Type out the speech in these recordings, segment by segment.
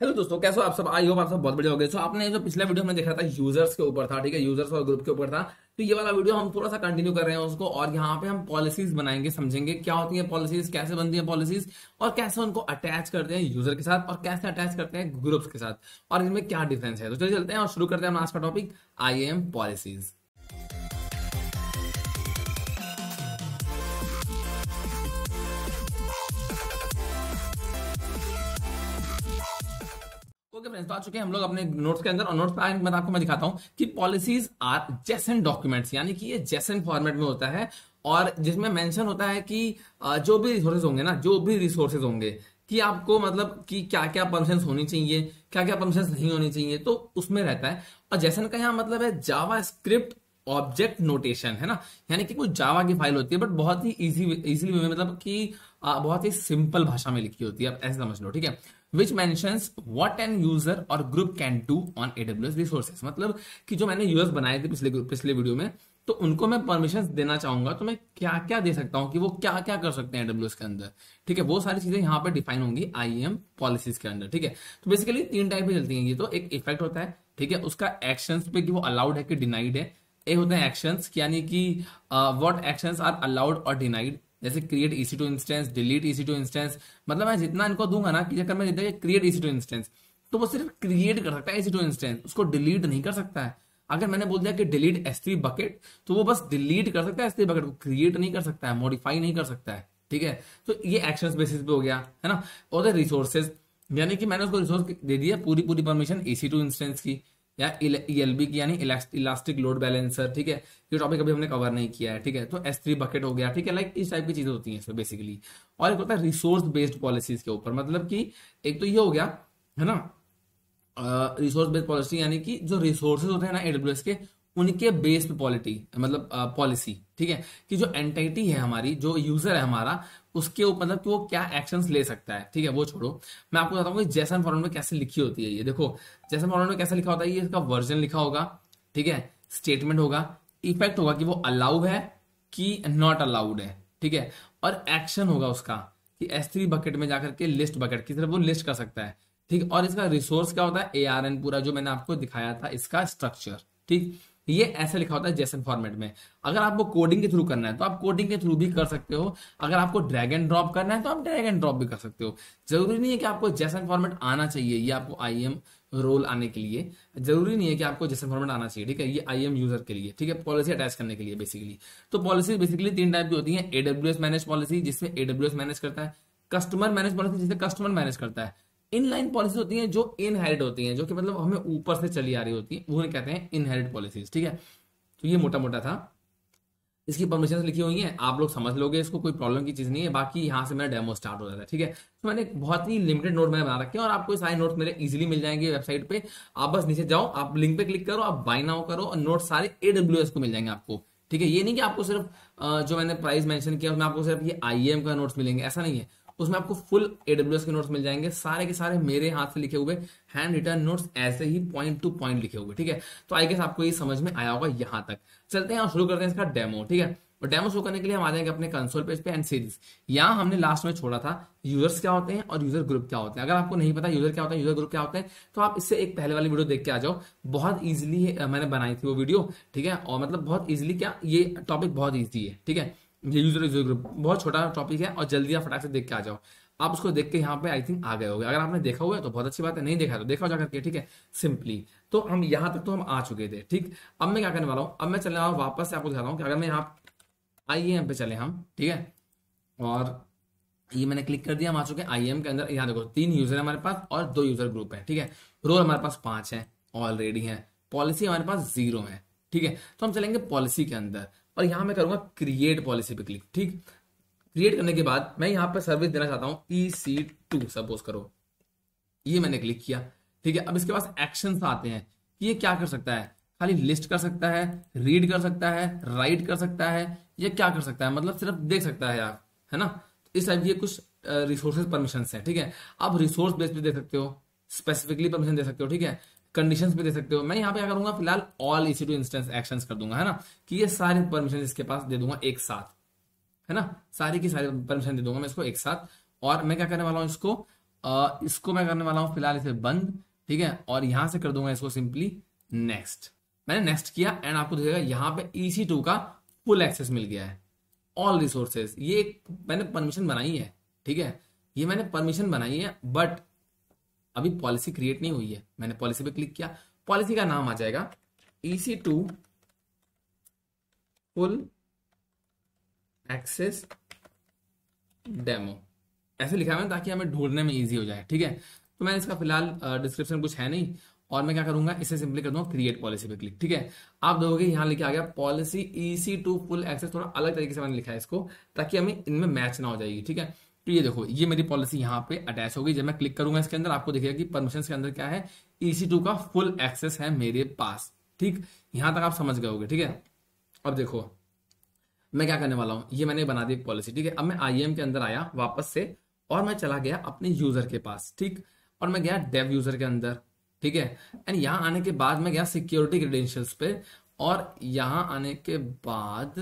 hello दोस्तों कैसे हो आप सब आई हो आप सब बहुत बढ़िया हो गए सो आपने जो पिछला वीडियो हमने देखा था यूजर्स के ऊपर था ठीक है यूजर्स और ग्रुप के ऊपर था तो ये वाला वीडियो हम थोड़ा सा कंटिन्यू कर रहे हैं उसको और यहाँ पे हम पॉलिसीज बनाएंगे समझेंगे क्या होती है पॉलिसीज कैसे बनती है पॉलिसीज और कैसे उनको अटैच करते हैं यूजर के साथ और कैसे अटैच करते हैं ग्रुप्स के साथ और इनमें क्या डिफरेंस है तो चलिए चलते हैं और शुरू करते हैं हम आज का टॉपिक आई एम पॉलिसीज़ के फ्रेंड्स तो आ चुके हैं हम लोग अपने नोट्स के अंदर और नोट्स पे मैं आपको मैं दिखाता हूं कि पॉलिसीज आर जैसन डॉक्यूमेंट्स यानी कि ये जैसन फॉर्मेट में होता है और जिसमें मेंशन होता है कि जो भी रिसोर्सेज होंगे ना जो भी रिसोर्सेज होंगे कि आपको मतलब कि क्या क्या परमिशन होनी चाहिए क्या क्या परमिशन नहीं होनी चाहिए तो उसमें रहता है और जैसन का यहाँ मतलब है जावा स्क्रिप्ट ऑब्जेक्ट नोटेशन है ना यानी कि कुछ जावा की फाइल होती है बट बहुत ही इजी इजीली मतलब कि बहुत ही सिंपल भाषा में लिखी होती है आप ऐसे समझ लो ठीक है which mention what an user और group can do on AWS resources मतलब कि जो मैंने यूजर्स बनाए थे पिछले पिछले वीडियो में तो उनको मैं परमिशन देना चाहूंगा तो मैं क्या क्या दे सकता हूँ कि वो क्या क्या कर सकते हैं एडब्ल्यू के अंदर ठीक है वो सारी चीजें यहाँ पर डिफाइन होंगी आई एम पॉलिसीज के अंदर ठीक है तो बेसिकली तीन टाइप की चलती है ये तो एक इफेक्ट होता है ठीक है उसका एक्शन पे कि वो अलाउड है कि डिनाइड है ए होते हैं एक्शन यानी कि वॉट एक्शन आर अलाउड और डिनाइड जैसे create EC two instance delete EC two instance मतलब मैं जितना इनको दूंगा ना कि अगर मैं क्रिएट ईसी टू इंस्टेंस तो वो सिर्फ क्रिएट कर सकता है इसी टू इंस्टेंस उसको डिलीट नहीं कर सकता है अगर मैंने बोल दिया कि डिलीट एस थ्री बकेट तो वो बस डिलीट कर सकता है एस थ्री बकेट को क्रिएट नहीं कर सकता है मॉडिफाई नहीं कर सकता है ठीक है तो ये एक्शन बेसिस पे हो गया है ना और रिसोर्सेज यानी कि मैंने उसको रिसोर्स दे दिया पूरी पूरी परमिशन एसी टू इंस्टेंस की या ईएलबी की यानी इलास्टिक लोड बैलेंसर ठीक है ये टॉपिक अभी हमने कवर नहीं किया है ठीक है तो एस थ्री बकेट हो गया ठीक है लाइक इस टाइप की चीजें होती हैं इसमें बेसिकली और एक होता है रिसोर्स बेस्ड पॉलिसीज के ऊपर मतलब कि एक तो ये हो गया है ना रिसोर्स बेस्ड पॉलिसी यानी कि जो रिसोर्सेज होते हैं ना एडब्ल्यूएस के उनके बेस पे पॉलिटी मतलब पॉलिसी ठीक है कि जो एंटिटी है हमारी जो यूजर है हमारा उसके ऊपर मतलब कि वो क्या एक्शन ले सकता है ठीक है वो छोड़ो मैं आपको बताता हूँ कि जैसन फॉर्म में कैसे लिखी होती है ये देखो जैसन फॉर्म में कैसे लिखा होता है ये इसका वर्जन लिखा होगा ठीक है स्टेटमेंट होगा इफेक्ट होगा कि वो अलाउड है कि नॉट अलाउड है ठीक है और एक्शन होगा उसका कि एस थ्री बकेट में जाकर के लिस्ट बकेट की तरफ वो लिस्ट कर सकता है ठीक और इसका रिसोर्स क्या होता है ए पूरा जो मैंने आपको दिखाया था इसका स्ट्रक्चर ठीक ये ऐसे लिखा होता है जैसन फॉर्मेट में अगर आपको कोडिंग के थ्रू करना है तो आप कोडिंग के थ्रू भी कर सकते हो अगर आपको ड्रैग एंड ड्रॉप करना है तो आप ड्रैग एंड ड्रॉप भी कर सकते हो जरूरी नहीं है कि आपको जैसन फॉर्मेट आना चाहिए ये आपको आई एम रोल आने के लिए जरूरी नहीं है कि आपको जैसन फॉर्मेट आना चाहिए ठीक है ये आई एम यूजर के लिए ठीक है पॉलिसी अटैच करने के लिए बेसिकली तो पॉलिसी बेसिकली तीन टाइप की होती है एडब्ल्यू एस मैनेज पॉलिसी जिसमें एडब्ल्यू एस मैनेज करता है कस्टमर मैनेज पॉलिसी जिसे कस्टमर मैनेज करता है इनलाइन पॉलिसी होती है जो इनहेरिट होती है जो कि मतलब हमें ऊपर से चली आ रही होती है वो कहते हैं इनहेरिट पॉलिसीज ठीक है तो ये मोटा मोटा था इसकी परमिशन लिखी हुई है आप लोग समझ लोगे इसको कोई प्रॉब्लम की चीज़ नहीं है बाकी यहाँ से मेरा डेमो स्टार्ट हो जाता है ठीक है तो मैंने बहुत ही लिमिटेड नोट मैंने बना रखे हैं और आपको सारे नोट मेरे इजीली मिल जाएंगे वेबसाइट पे आप बस नीचे जाओ आप लिंक पे क्लिक करो आप बाई नाउ करो और नोट सारे ए को मिल जाएंगे आपको ठीक है ये नहीं कि आपको सिर्फ जो मैंने प्राइस मेंशन किया उसमें आपको सिर्फ ये आई का नोट्स मिलेंगे ऐसा नहीं है उसमें आपको फुल एडब्ल्यू के नोट्स मिल जाएंगे सारे के सारे मेरे हाथ से लिखे हुए हैंड रिटर्न नोट्स ऐसे ही पॉइंट टू पॉइंट लिखे हुए ठीक है तो आई गेस आपको ये समझ में आया होगा यहां तक चलते हैं और शुरू करते हैं इसका डेमो ठीक है और डेमो शो करने के लिए हम आ जाएंगे अपने कंसोल पेज पे एंड सीरीज यहाँ हमने लास्ट में छोड़ा था यूजर्स क्या होते हैं और यूजर ग्रुप क्या होते हैं अगर आपको नहीं पता यूजर क्या होता है यूजर ग्रुप क्या होते हैं तो आप इससे एक पहले वाली वीडियो देख के आ जाओ बहुत ईजिली मैंने बनाई थी वो वीडियो ठीक है और मतलब बहुत ईजिली क्या ये टॉपिक बहुत ईजी है ठीक है ये यूजर यूजर ग्रुप बहुत छोटा टॉपिक है और जल्दी आप फटाक से देख के आ जाओ आप उसको देख के यहाँ पे आई थिंक आ गए होगे अगर आपने देखा हुआ है तो बहुत अच्छी बात है नहीं देखा तो देखा जाकर के ठीक है सिंपली तो हम यहाँ तक तो हम आ चुके थे ठीक अब मैं क्या करने वाला हूँ अब मैं चलने वाला वापस से आपको रहा हूँ कि अगर मैं यहाँ आई एम पे चले हम ठीक है और ये मैंने क्लिक कर दिया हम आ चुके हैं आई एम के अंदर यहाँ देखो तीन यूजर हमारे पास और दो यूजर ग्रुप है ठीक है रोल हमारे पास पांच है ऑलरेडी है पॉलिसी हमारे पास जीरो है ठीक है तो हम चलेंगे पॉलिसी के अंदर और यहां मैं करूंगा क्रिएट पॉलिसी पे क्लिक ठीक क्रिएट करने के बाद मैं यहां पर सर्विस देना चाहता हूं ई सी टू सपोज करो ये मैंने क्लिक किया ठीक है अब इसके पास एक्शन आते हैं कि ये क्या कर सकता है खाली लिस्ट कर सकता है रीड कर सकता है राइट कर सकता है या क्या कर सकता है मतलब सिर्फ देख सकता है आप है ना इस टाइप के कुछ रिसोर्सेज परमिशन है ठीक है आप रिसोर्स बेस भी दे सकते हो स्पेसिफिकली परमिशन दे सकते हो ठीक है कंडीशंस भी दे सकते हो मैं यहाँ पे क्या करूंगा फिलहाल ऑल इसी टू इंस्टेंस एक्शन कर दूंगा है ना कि ये सारे परमिशन इसके पास दे दूंगा एक साथ है ना सारी की सारी परमिशन दे दूंगा मैं इसको एक साथ और मैं क्या करने वाला हूँ इसको आ, इसको मैं करने वाला हूँ फिलहाल इसे बंद ठीक है और यहां से कर दूंगा इसको सिंपली नेक्स्ट मैंने नेक्स्ट किया एंड आपको दिखेगा यहाँ पे ई का फुल एक्सेस मिल गया है ऑल रिसोर्सेज ये मैंने परमिशन बनाई है ठीक है ये मैंने परमिशन बनाई है बट अभी पॉलिसी क्रिएट नहीं हुई है मैंने पॉलिसी पे क्लिक किया पॉलिसी का नाम आ जाएगा EC e two full access demo ऐसे लिखा है ताकि हमें ढूंढने में इजी हो जाए ठीक है तो मैंने इसका फिलहाल डिस्क्रिप्शन कुछ है नहीं और मैं क्या करूंगा इसे सिंपली कर दूंगा क्रिएट पॉलिसी पे क्लिक ठीक है आप देखोगे यहां लिखे आ गया policy EC e two full access थोड़ा अलग तरीके से मैंने लिखा है इसको ताकि हमें इनमें मैच ना हो जाएगी ठीक है तो ये देखो ये मेरी पॉलिसी यहाँ पे अटैच होगी जब मैं क्लिक करूंगा इसके अंदर आपको देखिएगा कि परमिशन के अंदर क्या है ईसी टू का फुल एक्सेस है मेरे पास ठीक यहां तक आप समझ गए ठीक है अब देखो मैं क्या करने वाला हूं ये मैंने बना दी पॉलिसी ठीक है अब मैं आई के अंदर आया वापस से और मैं चला गया अपने यूजर के पास ठीक और मैं गया डेव यूजर के अंदर ठीक है एंड यहां आने के बाद मैं गया सिक्योरिटी क्रेडेंशियल्स पे और यहां आने के बाद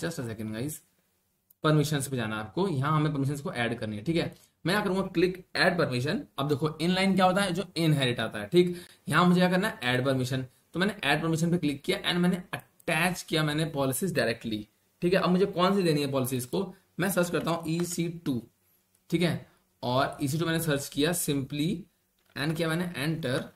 just a second guys permission पे जाना आपको यहाँ हमें परमिशन को एड करनी है ठीक है मैं यहाँ करूंगा क्लिक एड परमिशन अब देखो इन लाइन क्या होता है जो इनहेरिट आता है ठीक यहाँ मुझे क्या करना है एड परमिशन तो मैंने एड परमिशन पे क्लिक किया एंड मैंने अटैच किया मैंने पॉलिसीज डायरेक्टली ठीक है अब मुझे कौन सी देनी है पॉलिसीज को मैं सर्च करता हूँ ई सी टू ठीक है और ई सी टू मैंने सर्च किया सिंपली एंड किया मैंने एंटर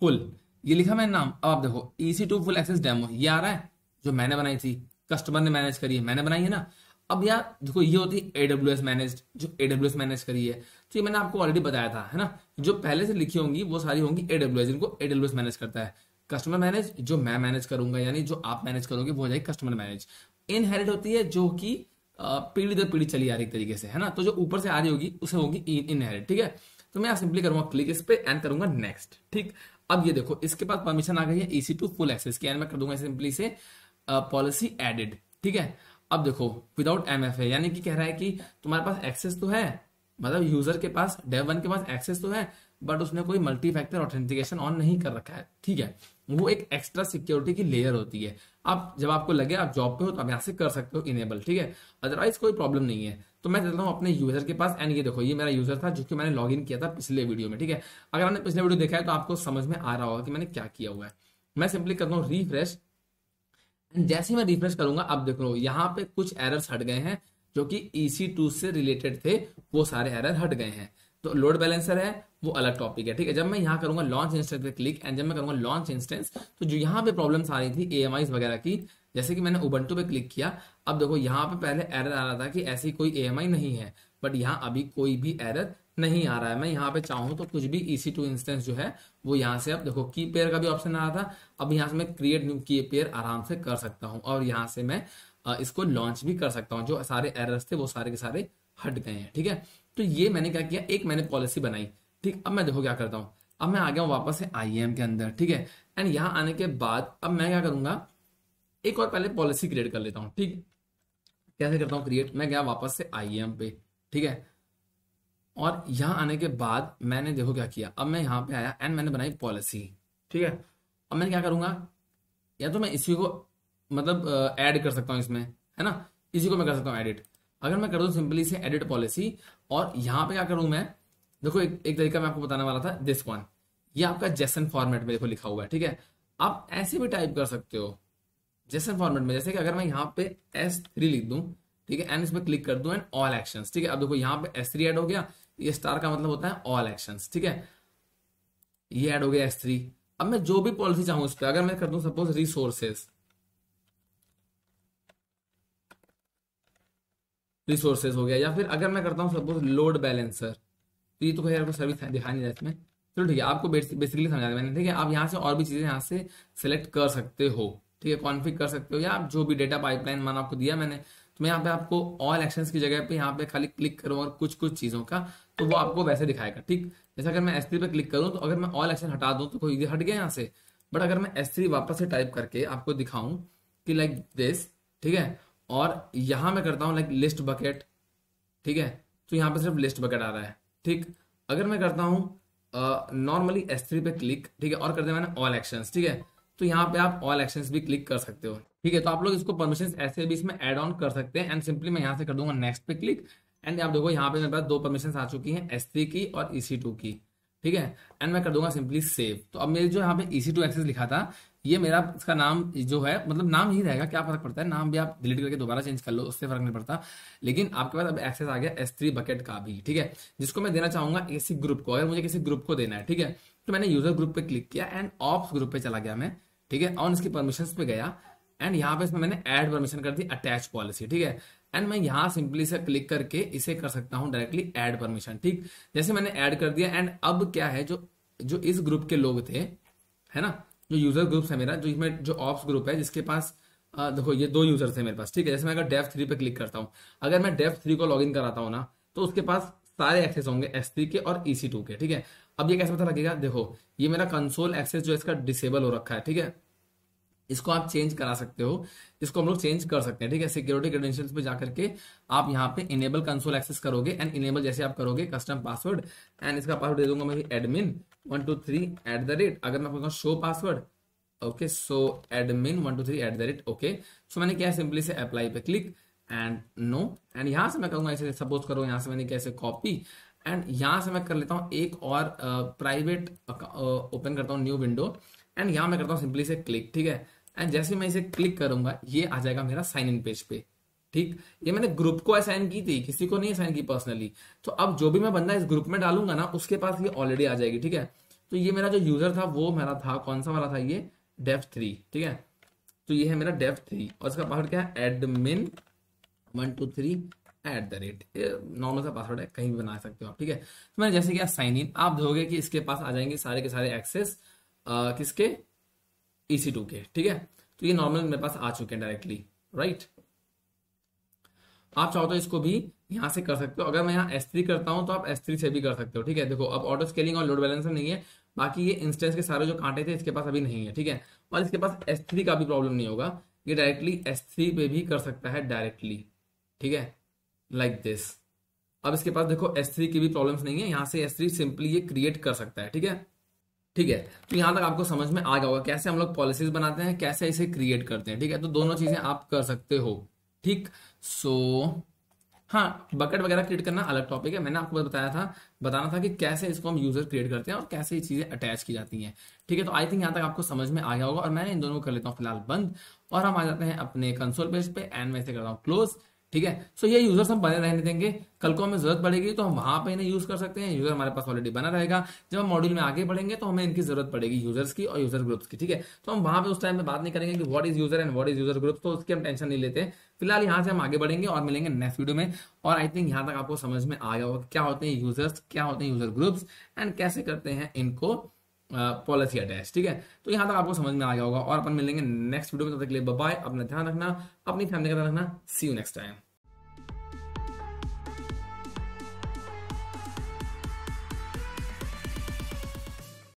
फुल ये लिखा मैंने नाम अब आप देखो E C two full access demo ये आ रहा है जो मैंने बनाई थी कस्टमर ने मैनेज करी है मैंने बनाई है ना अब यार देखो ये होती है एडब्ल्यू एस मैनेज जो एडब्ल्यू एस मैनेज करी है तो ये मैंने आपको ऑलरेडी बताया था है ना जो पहले से लिखी होंगी वो सारी होंगी एडब्ल्यू एस जिनको एडब्ल्यू एस मैनेज करता है कस्टमर मैनेज जो मैं मैनेज करूंगा यानी जो आप मैनेज करोगे वो हो जाएगी कस्टमर मैनेज इनहेरिट होती है जो कि पीढ़ी दर पीढ़ी चली आ रही तरीके से है ना तो जो ऊपर से आ रही होगी उसे होगी इनहेरिट ठीक है तो मैं सिंपली करूंगा क्लिक इस पे एंड करूंगा नेक्स्ट ठीक अब ये देखो इसके पास परमिशन आ गई है ईसी टू फुल एक्सेस की एंड मैं कर दूंगा सिंपली से पॉलिसी एडेड ठीक है अब देखो विदाउट एम एफ ए यानी कि कह रहा है कि तुम्हारे पास एक्सेस तो है मतलब यूजर के पास डेव वन के पास एक्सेस तो है बट उसने कोई मल्टी फैक्टर ऑथेंटिकेशन ऑन नहीं कर रखा है ठीक है वो एक एक्स्ट्रा सिक्योरिटी की लेयर होती है आप जब आपको लगे आप जॉब पे हो तो आप यहाँ से कर सकते हो इनेबल ठीक है अदरवाइज कोई प्रॉब्लम नहीं है तो मैं चलता हूँ अपने यूजर के पास एंड ये देखो ये मेरा यूजर था जो कि मैंने लॉग किया था पिछले वीडियो में ठीक है अगर आपने पिछले वीडियो देखा है तो आपको समझ में आ रहा होगा कि मैंने क्या किया हुआ है मैं सिंपली करता हूँ रिफ्रेश जैसे मैं रिफ्रेश करूंगा अब देख लो यहाँ पे कुछ एरर्स हट गए हैं जो कि टू e से रिलेटेड थे वो सारे एरर हट गए हैं तो लोड बैलेंसर है वो अलग टॉपिक है ठीक है जब मैं यहाँ करूंगा लॉन्च इंस्टेंस पे क्लिक एंड जब मैं करूंगा लॉन्च इंस्टेंस तो जो यहाँ पे प्रॉब्लम आ रही थी ए वगैरह की जैसे कि मैंने उबंटू पे क्लिक किया अब देखो यहाँ पे पहले एरर आ रहा था कि ऐसी कोई ए नहीं है बट यहाँ अभी कोई भी एरर नहीं आ रहा है मैं यहाँ पे चाहूँ तो कुछ भी ई टू इंस्टेंस जो है वो यहाँ से अब देखो की पेयर का भी ऑप्शन आ रहा था अब यहाँ से मैं क्रिएट न्यू की पेयर आराम से कर सकता हूँ और यहाँ से मैं इसको लॉन्च भी कर सकता हूँ जो सारे एरर्स थे वो सारे के सारे हट गए हैं ठीक है तो ये मैंने क्या किया एक मैंने पॉलिसी बनाई ठीक अब मैं देखो क्या करता हूँ अब मैं आ गया हूँ वापस से आई के अंदर ठीक है एंड यहाँ आने के बाद अब मैं क्या करूंगा एक और पहले पॉलिसी क्रिएट कर लेता हूँ ठीक कैसे करता हूँ क्रिएट मैं गया वापस से आई पे ठीक है और यहाँ आने के बाद मैंने देखो क्या किया अब मैं यहाँ पे आया एंड मैंने बनाई पॉलिसी ठीक है अब मैं क्या करूँगा या तो मैं इसी को मतलब ऐड कर सकता हूँ इसमें है ना इसी को मैं कर सकता हूँ एडिट अगर मैं कर दूँ सिंपली से एडिट पॉलिसी और यहाँ पे क्या करूँ मैं देखो एक एक तरीका मैं आपको बताने वाला था दिस वन ये आपका जैसन फॉर्मेट में देखो लिखा हुआ है ठीक है आप ऐसे भी टाइप कर सकते हो जैसन फॉर्मेट में जैसे कि अगर मैं यहाँ पे एस थ्री लिख दूँ ठीक है एंड इसमें क्लिक कर दूँ एंड ऑल एक्शन ठीक है अब देखो यहाँ पे एस थ्री एड हो गया ये स्टार का मतलब होता है ऑल एक्शन ठीक है ये एड हो गया एस थ्री अब मैं जो भी पॉलिसी चाहूं उस पर अगर मैं कर दू सपोज रिसोर्सेस रिसोर्सेज हो गया या फिर अगर मैं करता हूँ सपोज लोड बैलेंसर तो ये तो भाई आपको सर्विस दिखाई नहीं जाए इसमें चलो ठीक है आपको बेसिकली समझा मैंने ठीक है आप यहाँ से और भी चीज़ें यहाँ से सेलेक्ट कर सकते हो ठीक है कॉन्फिग कर सकते हो या आप जो भी डेटा पाइपलाइन मान आपको दिया मैंने तो मैं यहाँ पे आपको ऑल एक्शन की जगह पे यहाँ पे खाली क्लिक करूँ और कुछ कुछ चीज़ों का तो वो आपको वैसे दिखाएगा ठीक जैसे अगर मैं एस थ्री पर क्लिक करूँ तो अगर मैं ऑल एक्शन हटा दूँ तो कोई हट गया यहाँ से बट अगर मैं एस थ्री वापस से टाइप करके आपको दिखाऊं कि लाइक दिस ठीक है और यहाँ मैं करता हूँ लाइक लिस्ट बकेट ठीक है तो यहाँ पर सिर्फ लिस्ट बकेट आ रहा है ठीक अगर मैं करता हूँ नॉर्मली एस थ्री पे क्लिक ठीक है और करते दिया मैंने ऑल एक्शन ठीक है तो यहाँ पे आप ऑल एक्शन भी क्लिक कर सकते हो ठीक है तो आप लोग इसको परमिशन ऐसे भी इसमें एड ऑन कर सकते हैं एंड सिंपली मैं यहाँ से कर दूंगा नेक्स्ट पे क्लिक एंड आप देखो यहाँ पे मेरे पास दो परमिशन आ चुकी हैं एस की और ई e की ठीक है एंड मैं कर दूंगा सिंपली सेव तो अब मेरे जो यहाँ पे ई e एक्सेस लिखा था ये मेरा इसका नाम जो है मतलब नाम ही रहेगा क्या फर्क पड़ता है नाम भी आप डिलीट करके दोबारा चेंज कर लो उससे फर्क नहीं पड़ता लेकिन आपके पास अब एक्सेस आ गया एस थ्री बकेट का भी ठीक है जिसको मैं देना चाहूंगा किसी ग्रुप को अगर मुझे किसी ग्रुप को देना है ठीक है तो मैंने यूजर ग्रुप पे क्लिक किया एंड ऑप्स ग्रुप पे चला गया मैं ठीक है ऑन इसकी परमिशन पे गया एंड यहाँ पे इसमें मैंने एड परमिशन कर दी अटैच पॉलिसी ठीक है एंड मैं यहाँ सिंपली से क्लिक करके इसे कर सकता हूँ डायरेक्टली एड परमिशन ठीक जैसे मैंने एड कर दिया एंड अब क्या है जो जो इस ग्रुप के लोग थे है ना जो यूजर ग्रुप है मेरा जो इसमें जो ऑप्स ग्रुप है जिसके पास आ, देखो ये दो यूजर्स है मेरे पास ठीक है जैसे मैं अगर डेफ थ्री पे क्लिक करता हूँ अगर मैं डेफ थ्री को लॉग इन कराता हूँ ना तो उसके पास सारे एक्सेस होंगे एस थ्री के और ई e टू के ठीक है अब ये कैसे पता लगेगा देखो ये मेरा कंसोल एक्सेस जो इसका डिसेबल हो रखा है ठीक है इसको आप चेंज करा सकते हो इसको हम लोग चेंज कर सकते हैं ठीक है सिक्योरिटी क्रेडेंशियल्स पे जाकर के आप यहाँ पे इनेबल कंसोल एक्सेस करोगे एंड इनेबल जैसे आप करोगे कस्टम पासवर्ड एंड इसका पासवर्ड दे दूंगा मैं admin one two three at the rate अगर मैं कहूँगा show password okay so admin one two three at the rate okay so मैंने क्या सिंपली से अप्लाई पे क्लिक एंड नो एंड यहाँ से मैं कहूँगा ऐसे सपोज करो यहाँ से मैंने कैसे कॉपी एंड यहाँ से मैं कर लेता हूँ एक और प्राइवेट ओपन करता हूँ न्यू विंडो एंड यहाँ मैं करता हूँ सिंपली से क्लिक ठीक है एंड जैसे मैं इसे क्लिक करूंगा ये आ जाएगा मेरा साइन इन पेज पे ठीक ये मैंने ग्रुप को असाइन की थी किसी को नहीं असाइन की पर्सनली तो अब जो भी मैं बंदा इस ग्रुप में डालूंगा ना उसके पास ये ऑलरेडी आ जाएगी ठीक है तो ये मेरा जो यूजर था वो मेरा था कौन सा वाला था ये डेफ थ्री ठीक है तो ये है मेरा डेफ थ्री और इसका पासवर्ड क्या है admin one two three at the rate normal सा पासवर्ड है कहीं भी बना सकते हो आप ठीक है तो मैंने जैसे किया साइन इन आप दोगे कि इसके पास आ जाएंगे सारे के सारे एक्सेस किसके ई सी टू के ठीक है तो ये नॉर्मल मेरे पास आ चुके हैं डायरेक्टली राइट आप चाहो तो इसको भी यहां से कर सकते हो अगर मैं यहाँ एस थ्री करता हूं तो आप एस थ्री से भी कर सकते हो ठीक है देखो अब ऑटो स्केलिंग और लोड बैलेंसर नहीं है बाकी ये इंस्टेंस के सारे जो कांटे थे इसके पास अभी नहीं है ठीक है और इसके पास एस थ्री का भी प्रॉब्लम नहीं होगा ये डायरेक्टली एस थ्री पे भी कर सकता है डायरेक्टली ठीक है लाइक दिस अब इसके पास देखो एस थ्री की भी प्रॉब्लम नहीं है यहां से एस थ्री सिंपली ये क्रिएट कर सकता है ठीक है ठीक है तो यहां तक आपको समझ में आ गया होगा कैसे हम लोग पॉलिसीज बनाते हैं कैसे इसे क्रिएट करते हैं ठीक है तो दोनों चीजें आप कर सकते हो ठीक सो so, हाँ बकेट वगैरह क्रिएट करना अलग टॉपिक है मैंने आपको बताया था बताना था कि कैसे इसको हम यूजर क्रिएट करते हैं और कैसे ये चीजें अटैच की जाती हैं ठीक है तो आई थिंक यहाँ तक आपको समझ में आ गया होगा और मैंने इन दोनों को कर लेता हूँ फिलहाल बंद और हम आ जाते हैं अपने कंसोल पेज पे एंड मैं इसे करता हूँ क्लोज ठीक है सो ये यूजर्स हम बने रहने देंगे कल को हमें जरूरत पड़ेगी तो हम वहां पर इन्हें यूज कर सकते हैं यूजर हमारे पास ऑलरेडी बना रहेगा जब हम मॉड्यूल में आगे बढ़ेंगे तो हमें इनकी जरूरत पड़ेगी यूजर्स की और यूजर ग्रुप्स की ठीक है तो हम वहां पे उस टाइम में बात नहीं करेंगे कि what is user and what is user group तो उसकी हम टेंशन नहीं लेते फिलहाल यहाँ से हम आगे बढ़ेंगे और मिलेंगे नेक्स्ट वीडियो में और आई थिंक यहाँ तक आपको समझ में आ गया होगा क्या होते हैं यूजर्स क्या होते हैं यूजर ग्रुप्स एंड कैसे करते हैं इनको पॉलिसी अटैच ठीक है तो यहां तक आपको समझ में आ गया होगा और अपन मिलेंगे नेक्स्ट वीडियो में तब तक के लिए बाय अपना ध्यान रखना अपनी फैमिली का ध्यान रखना सी यू नेक्स्ट टाइम